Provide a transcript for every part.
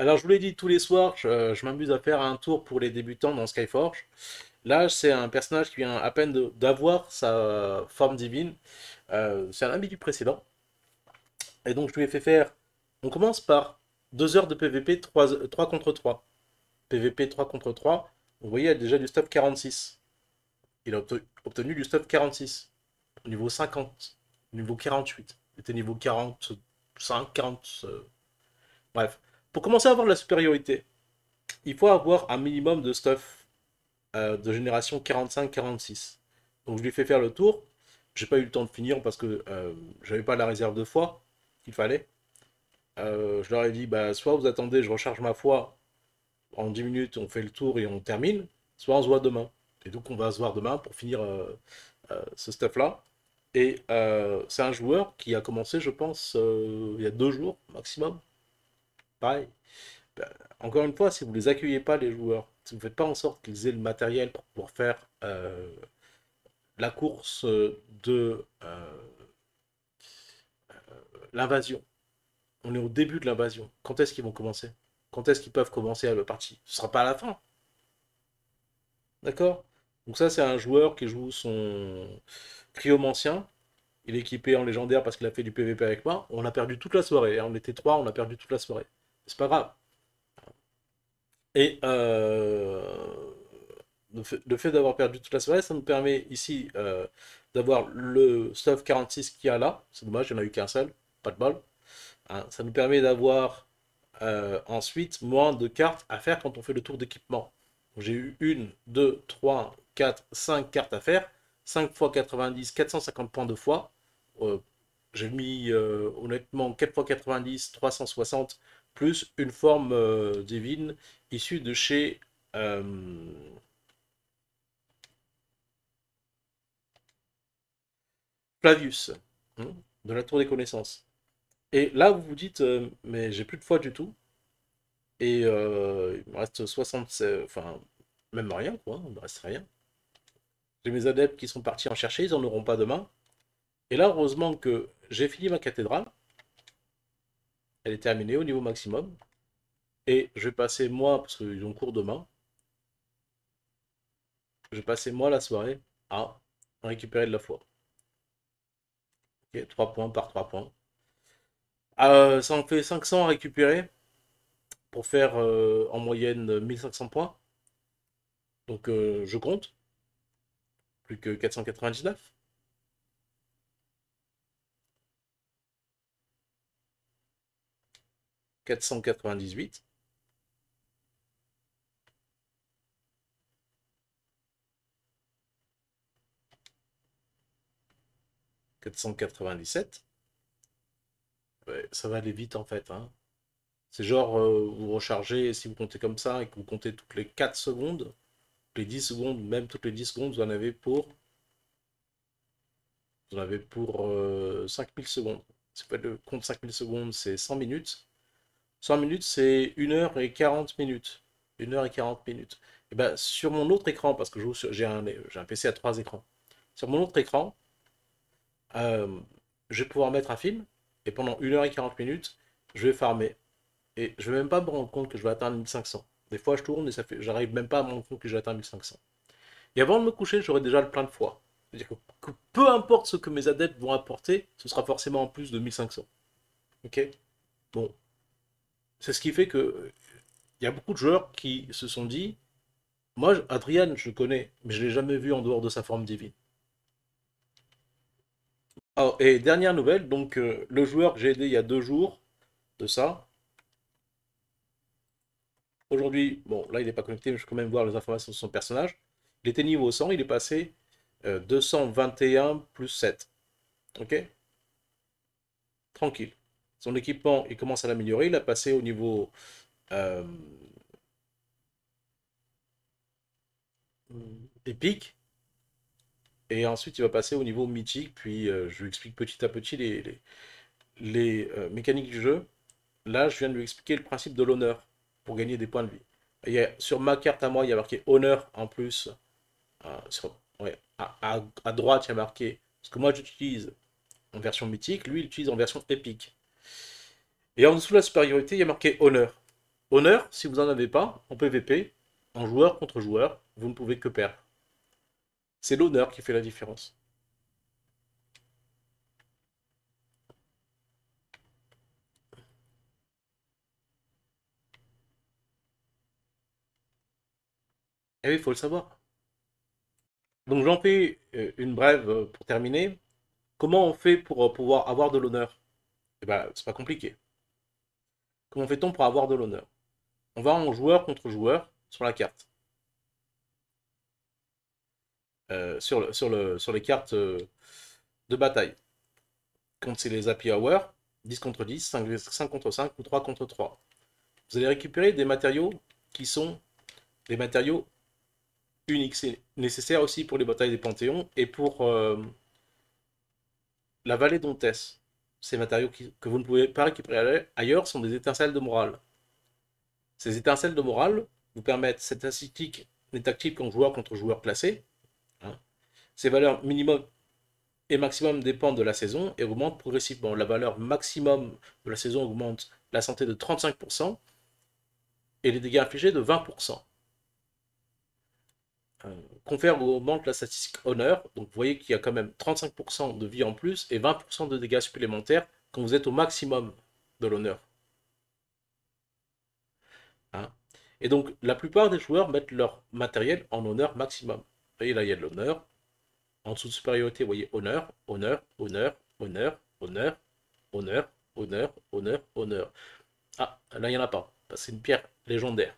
Alors, je vous l'ai dit, tous les soirs, je, m'amuse à faire un tour pour les débutants dans Skyforge. Là, c'est un personnage qui vient à peine d'avoir sa forme divine. Euh, c'est un ami du précédent. Et donc, je lui ai fait faire... On commence par 2 heures de PVP, 3, contre 3. PVP 3 contre 3. Vous voyez, il a déjà du stuff 46. Il a obtenu du stuff 46. Niveau 50. Niveau 48. Il était niveau 45, 40... Euh, bref. Pour commencer à avoir la supériorité, il faut avoir un minimum de stuff euh, de génération 45-46. Donc je lui fais faire le tour. J'ai pas eu le temps de finir parce que euh, j'avais pas la réserve de foi qu'il fallait. Euh, je leur ai dit bah, soit vous attendez, je recharge ma foi en 10 minutes, on fait le tour et on termine, soit on se voit demain. Et donc on va se voir demain pour finir ce stuff-là. Et c'est un joueur qui a commencé, je pense, il y a deux jours maximum pareil. Ben, encore une fois, si vous ne les accueillez pas, les joueurs, si vous ne faites pas en sorte qu'ils aient le matériel pour faire euh, la course euh, de euh, l'invasion, on est au début de l'invasion. Quand est-ce qu'ils vont commencer Quand est-ce qu'ils peuvent commencer à le parti Ce ne sera pas à la fin. D'accord Donc ça, c'est un joueur qui joue son cryomancien. Il est équipé en légendaire parce qu'il a fait du PVP avec moi. On a perdu toute la soirée. On était trois, on a perdu toute la soirée c'est pas grave. Et euh, le fait, d'avoir perdu toute la soirée, ça nous permet ici euh, d'avoir le stuff 46 qui a là. C'est dommage, il n'y en a eu qu'un seul, pas de bol. Hein, ça nous permet d'avoir euh, ensuite moins de cartes à faire quand on fait le tour d'équipement. J'ai eu une, deux trois quatre cinq cartes à faire. 5 x 90, 450 points de fois. J'ai mis honnêtement 4 fois 90, 360 plus une forme euh, divine issue de chez euh, Flavius, hein, de la Tour des Connaissances. Et là, vous vous dites, euh, mais j'ai plus de foi du tout. Et il me reste 67, enfin, même rien, quoi, hein, il me reste rien. J'ai mes adeptes qui sont partis en chercher, ils n'en auront pas demain. Et là, heureusement que j'ai fini ma cathédrale, elle est terminée au niveau maximum. Et je vais passer moi, parce qu'ils ont cours demain, je vais passer moi la soirée à récupérer de la foi. Ok, 3 points par 3 points. Euh, ça en fait 500 à récupérer pour faire euh, en moyenne 1500 points. Donc euh, je compte. Plus que 499. 498. « 497 Ça va aller vite en fait. Hein. C'est genre, euh, vous rechargez, si vous comptez comme ça et que vous comptez toutes les 4 secondes, les 10 secondes, même toutes les 10 secondes, vous en avez pour. Vous en avez pour 5000 euh, secondes. c'est pas le compte 5000 secondes, c'est 100 minutes. 100 minutes, c'est 1 heure et 40 minutes. 1 heure et 40 minutes. Et eh ben, sur mon autre écran, parce que j'ai un, PC à trois écrans, sur mon autre écran, euh, je vais pouvoir mettre un film, et pendant 1 heure et 40 minutes, je vais farmer. Et je ne vais même pas me rendre compte que je vais atteindre 1500. Des fois, je tourne et ça fait, j'arrive même pas à me rendre compte que j'ai atteint 1500. Et avant de me coucher, j'aurai déjà le plein de fois. C'est-à-dire peu importe ce que mes adeptes vont apporter, ce sera forcément en plus de 1500. Ok Bon, c'est ce qui fait que il y a beaucoup de joueurs qui se sont dit moi Adrian je connais mais je l'ai jamais vu en dehors de sa forme divine et dernière nouvelle donc euh, le joueur que j'ai aidé il y a deux jours de ça aujourd'hui bon là il n'est pas connecté mais je peux quand même voir les informations de son personnage il était niveau 100 il est passé 221 euh, plus 7 ok tranquille son équipement, il commence à l'améliorer. Il a passé au niveau... épique. Euh, Et ensuite, il va passer au niveau mythique. Puis, euh, je lui explique petit à petit les, les, euh, mécaniques du jeu. Là, je viens de lui expliquer le principe de l'honneur pour gagner des points de vie. sur ma carte à moi, il y a marqué honneur en plus. à, à, droite, il y a marqué ce que moi j'utilise en version mythique. Lui, il utilise en version épique. Et en dessous de la supériorité, il y a marqué honneur. Honneur, si vous n'en avez pas, en PVP, en joueur contre joueur, vous ne pouvez que perdre. C'est l'honneur qui fait la différence. Et eh oui, il faut le savoir. Donc j'en fais euh, une brève euh, pour terminer. Comment on fait pour euh, pouvoir avoir de l'honneur et eh ben, c'est pas compliqué. Comment fait-on pour avoir de l'honneur On va en joueur contre joueur sur la carte. Euh, sur, les cartes euh, de bataille. Quand c'est les happy hour, 10 contre 10, 5, contre 5 ou 3 contre 3. Vous allez récupérer des matériaux qui sont des matériaux uniques. C'est nécessaire aussi pour les batailles des Panthéons et pour euh, la vallée d'Ontès ces matériaux que vous ne pouvez pas récupérer ailleurs sont des étincelles de morale. Ces étincelles de morale vous permettent cette statistique des tactiques en joueur contre joueur classé. Hein. Ces valeurs minimum et maximum dépendent de la saison et augmentent progressivement. La valeur maximum de la saison augmente la santé de 35% et les dégâts infligés de 20% confère ou augmente la statistique honneur. Donc vous voyez qu'il y a quand même 35% de vie en plus et 20% de dégâts supplémentaires quand vous êtes au maximum de l'honneur. Hein. et donc la plupart des joueurs mettent leur matériel en honneur maximum. Vous voyez là, il y a de l'honneur. En dessous de supériorité, vous voyez honneur, honneur, honneur, honneur, honneur, honneur, honneur, honneur, honneur. Ah, là, il n'y en a pas. C'est une pierre légendaire.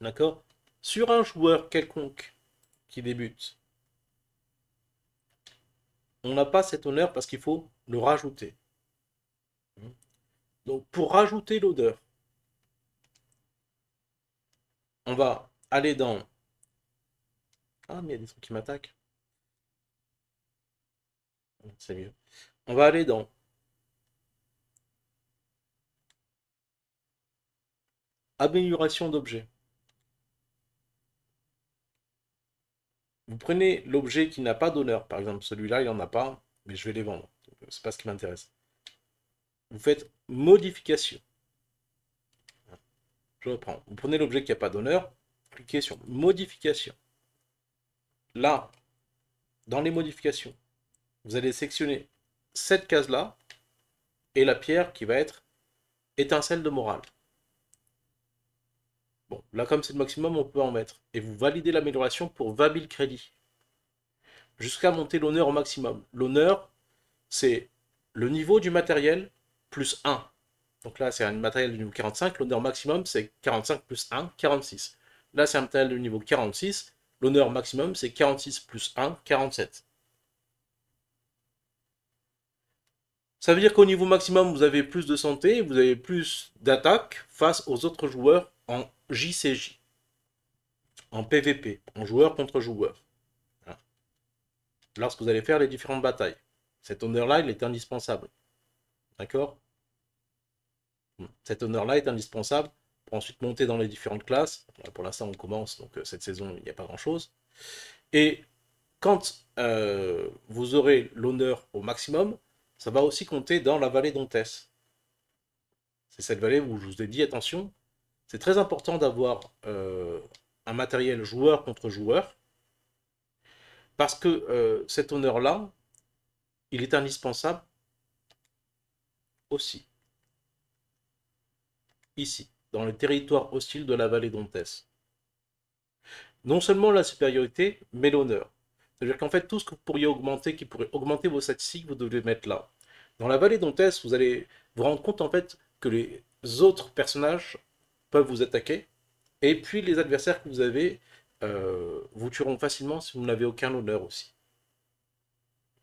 D'accord Sur un joueur quelconque débute. On n'a pas cet honneur parce qu'il faut le rajouter. Donc pour rajouter l'odeur, on va aller dans... Ah il y a des qui m'attaquent. C'est mieux. On va aller dans... Amélioration d'objets Vous prenez l'objet qui n'a pas d'honneur, par exemple celui-là, il en a pas, mais je vais les vendre. C'est pas ce qui m'intéresse. Vous faites modification. Je reprends. Vous prenez l'objet qui n'a pas d'honneur, cliquez sur modification. Là, dans les modifications, vous allez sectionner cette case-là et la pierre qui va être étincelle de morale là, comme c'est le maximum, on peut en mettre. Et vous validez l'amélioration pour 20 000 crédits. Jusqu'à monter l'honneur au maximum. L'honneur, c'est le niveau du matériel plus 1. Donc là, c'est un matériel de niveau 45. L'honneur maximum, c'est 45 plus 1, 46. Là, c'est un matériel de niveau 46. L'honneur maximum, c'est 46 plus 1, 47. Ça veut dire qu'au niveau maximum, vous avez plus de santé, vous avez plus d'attaque face aux autres joueurs en JCJ, en PVP, en joueur contre joueur. Hein. Lorsque vous allez faire les différentes batailles. Cet honneur-là, il est indispensable. D'accord hmm. Cet honneur-là est indispensable pour ensuite monter dans les différentes classes. Pour l'instant, on commence, donc euh, cette saison, il n'y a pas grand-chose. Et quand euh, vous aurez l'honneur au maximum, ça va aussi compter dans la vallée d'Ontès. C'est cette vallée où je vous ai dit, attention, c'est très important d'avoir euh, un matériel joueur contre joueur, parce que euh, cet honneur-là, il est indispensable aussi. Ici, dans le territoire hostile de la vallée d'Ontès. Non seulement la supériorité, mais l'honneur. C'est-à-dire qu'en fait, tout ce que vous pourriez augmenter, qui pourrait augmenter vos statistiques, vous devez mettre là. Dans la vallée d'Ontès, vous allez vous rendre compte en fait que les autres personnages vous attaquer. Et puis les adversaires que vous avez euh, vous tueront facilement si vous n'avez aucun honneur aussi.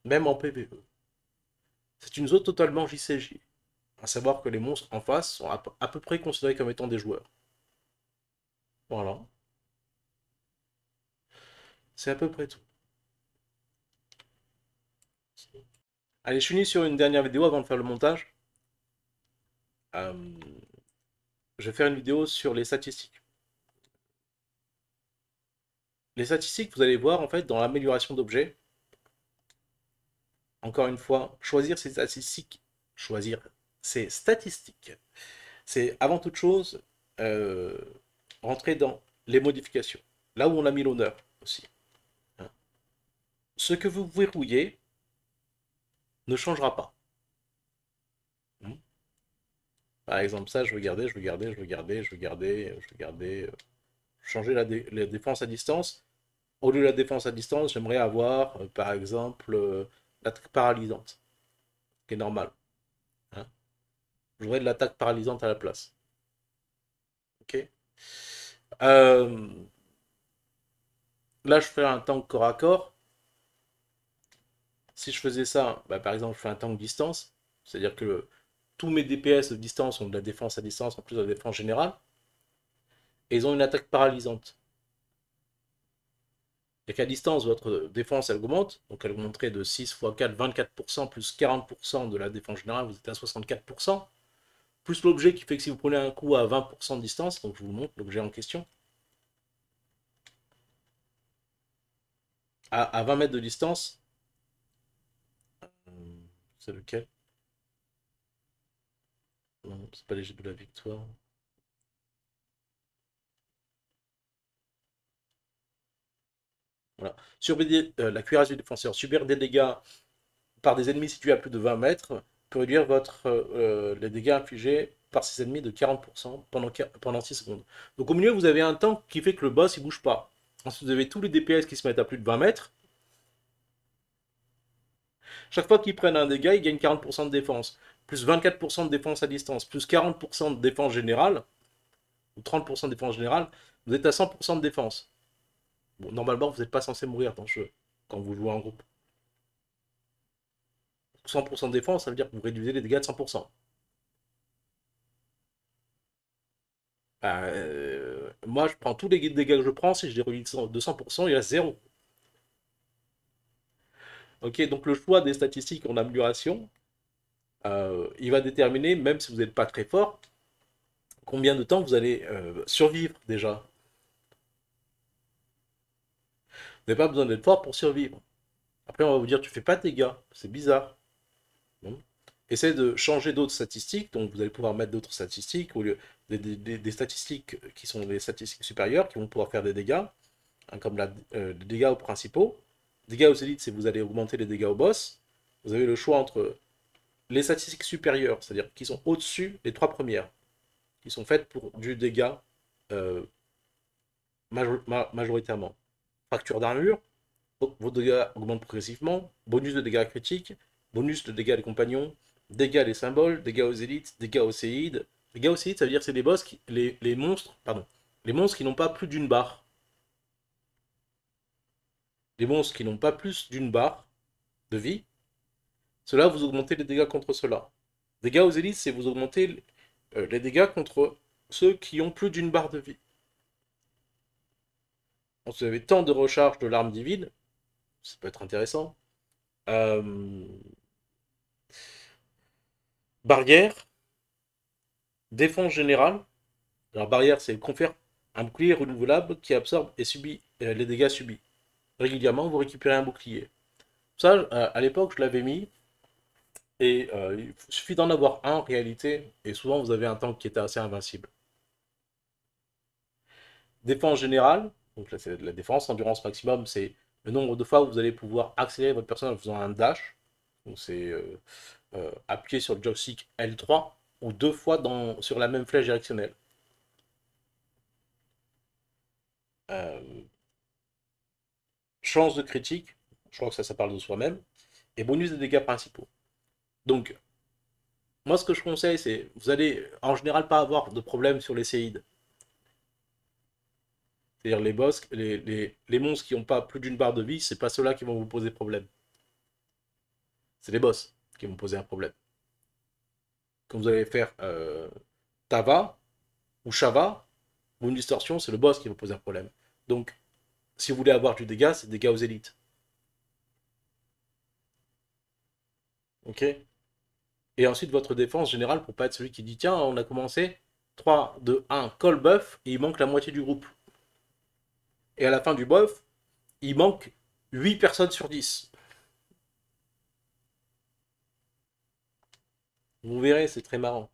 Même en PvE. C'est une zone totalement JCJ. À savoir que les monstres en face sont à, peu près considérés comme étant des joueurs. Voilà. C'est à peu près tout. Allez, je finis sur une dernière vidéo avant de faire le montage. Euh, je vais faire une vidéo sur les statistiques. Les statistiques, vous allez voir en fait dans l'amélioration d'objets. Encore une fois, choisir ces statistiques, choisir ces statistiques, c'est avant toute chose euh, rentrer dans les modifications, là où on a mis l'honneur aussi. Hein. Ce que vous verrouillez ne changera pas. Par exemple, ça, je veux garder, je veux garder, je veux garder, je veux garder, je veux garder. Euh, changer la, défense à distance. Au lieu de la défense à distance, j'aimerais avoir, euh, par exemple, euh, l'attaque paralysante, qui est normal. Hein je de l'attaque paralysante à la place. Ok Là, je fais un tank corps à corps. Si je faisais ça, bah, par exemple, je fais un tank distance, c'est-à-dire que tous mes DPS de distance ont de la défense à distance, en plus de la défense générale. Et ils ont une attaque paralysante. Et qu'à distance, votre défense, augmente. Donc elle augmenterait de 6 x 4, 24%, plus 40% de la défense générale, vous êtes à 64%. Plus l'objet qui fait que si vous prenez un coup à 20% de distance, donc je vous montre, l'objet en question, à 20 mètres de distance, euh, c'est lequel c'est pas léger de la victoire. Voilà. sur euh, la cuirasse du défenseur. Subir des dégâts par des ennemis situés à plus de 20 mètres peut réduire votre, euh, euh, les dégâts infligés par ces ennemis de 40% pendant, pendant 6 secondes. Donc au milieu, vous avez un tank qui fait que le boss il bouge pas. Ensuite, vous avez tous les DPS qui se mettent à plus de 20 mètres. Chaque fois qu'ils prennent un dégât, ils gagnent 40% de défense plus 24% de défense à distance, plus 40% de défense générale, ou 30% de défense générale, vous êtes à 100% de défense. normalement, vous n'êtes pas censé mourir dans ce jeu, quand vous jouez en groupe. 100% de défense, ça veut dire que vous réduisez les dégâts de 100%. Ben, euh, moi, je prends tous les dégâts que je prends, si je les réduis de 100%, il a zéro Ok, donc le choix des statistiques en amélioration, euh, il va déterminer, même si vous n'êtes pas très fort, combien de temps vous allez euh, survivre déjà. Vous n'avez pas besoin d'être fort pour survivre. Après, on va vous dire, tu fais pas de dégâts, c'est bizarre. Essayez de changer d'autres statistiques, donc vous allez pouvoir mettre d'autres statistiques, au lieu des, statistiques qui sont des statistiques supérieures, qui vont pouvoir faire des dégâts, hein, comme la, euh, les dégâts aux principaux. Dégâts aux élites, c'est vous allez augmenter les dégâts au boss. Vous avez le choix entre les statistiques supérieures, c'est-à-dire qui sont au-dessus des trois premières, qui sont faites pour du dégât euh, majoritairement. Fracture d'armure, vos dégâts augmentent progressivement, bonus de dégâts critiques, bonus de dégâts des compagnons, dégâts des symboles, dégâts aux élites, dégâts aux séides. Dégâts aux séides, ça veut dire c'est des boss, les, les, monstres, pardon, les monstres qui n'ont pas plus d'une barre. Les monstres qui n'ont pas plus d'une barre de vie cela, vous augmentez les dégâts contre cela. Dégâts aux élites, c'est vous augmentez euh, les dégâts contre ceux qui ont plus d'une barre de vie. on vous avez tant de recharge de l'arme divine, ça peut être intéressant. Euh, barrière, défense générale. Alors barrière, c'est confère un bouclier renouvelable qui absorbe et subit euh, les dégâts subis. Régulièrement, vous récupérez un bouclier. Ça, à l'époque, je l'avais mis et euh, il suffit d'en avoir un en réalité, et souvent vous avez un tank qui était assez invincible. Défense générale, donc là c'est la défense, endurance maximum, c'est le nombre de fois où vous allez pouvoir accélérer votre personnage en faisant un dash. Donc c'est euh, euh, appuyer sur le joystick L3 ou deux fois sur la même flèche directionnelle. chance de critique, je crois que ça, ça parle de soi-même, et bonus des dégâts principaux. Donc, moi, ce que je conseille, c'est vous allez en général pas avoir de problème sur les séides. C'est-à-dire les boss, les, monstres qui n'ont pas plus d'une barre de vie, c'est pas ceux-là qui vont vous poser problème. C'est les boss qui vont poser un problème. Quand vous allez faire euh, Tava ou Shava, ou une distorsion, c'est le boss qui va poser un problème. Donc, si vous voulez avoir du dégât, c'est dégâts aux élites. Ok et ensuite, votre défense générale pour pas être celui qui dit tiens, on a commencé 3, 2, 1, call buff, et il manque la moitié du groupe. Et à la fin du buff, il manque 8 personnes sur 10. Vous verrez, c'est très marrant.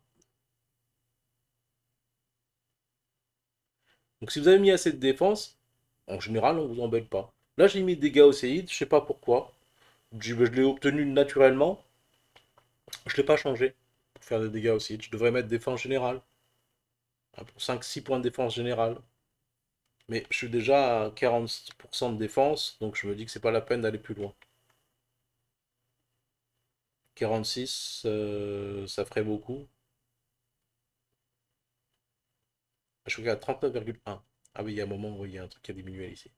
Donc si vous avez mis assez de défense, en général, on vous embête pas. Là, j'ai mis des gars au je sais pas pourquoi. je l'ai obtenu naturellement. Je l'ai pas changé pour faire des dégâts aussi. Je devrais mettre défense générale. 5-6 ah points de défense générale. Mais je suis déjà à 40% de défense, donc je me dis que c'est pas la peine d'aller plus loin. 46, euh, ça ferait beaucoup. Je suis à 39,1. Ah oui, il y a un moment où il y a un truc qui a diminué ici.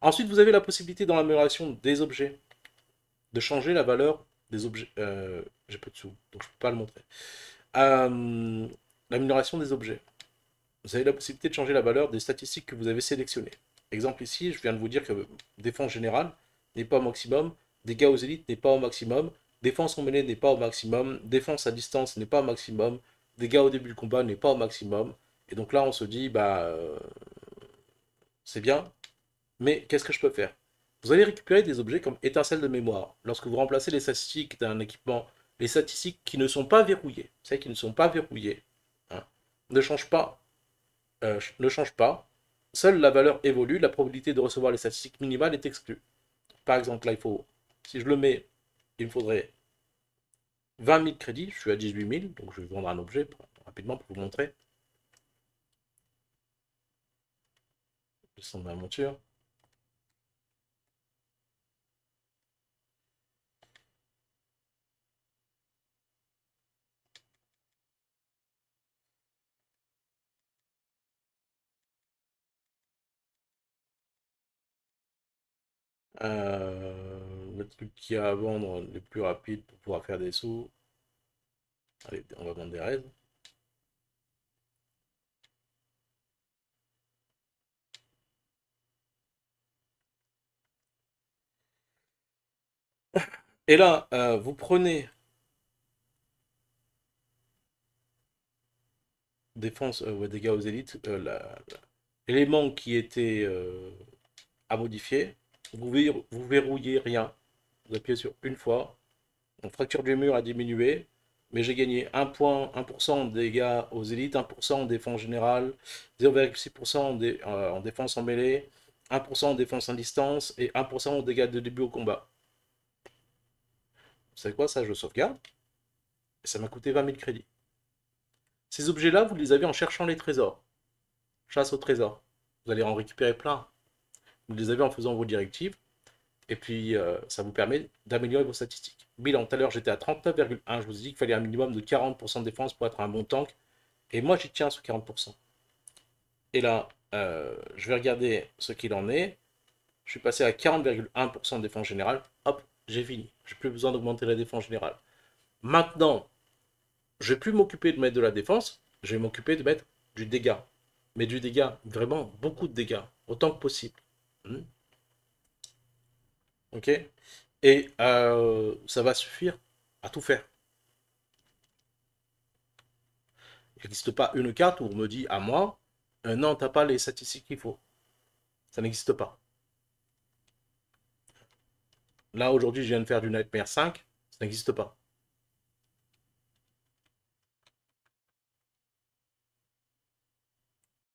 Ensuite, vous avez la possibilité dans l'amélioration des objets de changer la valeur des objets. Euh, j'ai pas de sous, donc je peux pas le montrer. Euh, l'amélioration des objets. Vous avez la possibilité de changer la valeur des statistiques que vous avez sélectionnées. Exemple ici, je viens de vous dire que défense générale n'est pas au maximum, dégâts aux élites n'est pas au maximum, défense en mêlée n'est pas au maximum, défense à distance n'est pas au maximum, dégâts au début du combat n'est pas au maximum. Et donc là, on se dit, bah, euh, c'est bien, mais qu'est-ce que je peux faire vous allez récupérer des objets comme étincelles de mémoire. Lorsque vous remplacez les statistiques d'un équipement, les statistiques qui ne sont pas verrouillées, celles qui ne sont pas verrouillées, hein, ne changent pas. Euh, ne changent pas. Seule la valeur évolue, la probabilité de recevoir les statistiques minimales est exclue. Par exemple, là, il faut, si je le mets, il me faudrait 20 000 crédits, je suis à 18 000, donc je vais vendre un objet rapidement pour vous montrer. Je de ma monture. Euh, le truc qu'il a à vendre le plus rapide pour pouvoir faire des sous Allez, on va vendre des rêves. Et là, euh, vous prenez défense euh, ou dégâts aux élites, l'élément qui était à modifier, vous, verrouillez rien. Vous appuyez sur une fois. Donc, fracture du mur a diminué, mais j'ai gagné 1 point, 1% dégâts aux élites, 1% en défense générale, 0,6% en, en, défense en mêlée, 1% en défense en distance et 1% en dégâts de début au combat. Vous savez quoi, ça je sauvegarde. Et ça m'a coûté 20 000 crédits. Ces objets-là, vous les avez en cherchant les trésors. Chasse au trésors. Vous allez en récupérer plein vous les avez en faisant vos directives, et puis euh, ça vous permet d'améliorer vos statistiques. Bilan, tout à l'heure j'étais à 39,1, je vous ai dit qu'il fallait un minimum de 40% de défense pour être un bon tank, et moi j'y tiens sur 40%. Et là, euh, je vais regarder ce qu'il en est, je suis passé à 40,1% de défense générale, hop, j'ai fini, j'ai plus besoin d'augmenter la défense générale. Maintenant, je vais plus m'occuper de mettre de la défense, je vais m'occuper de mettre du dégât. Mais du dégât, vraiment beaucoup de dégâts, autant que possible. Mmh. Ok Et euh, ça va suffire à tout faire. Il n'existe pas une carte où on me dit à moi, euh, non, tu n'as pas les statistiques qu'il faut. Ça n'existe pas. Là, aujourd'hui, je viens de faire du Nightmare 5, ça n'existe pas.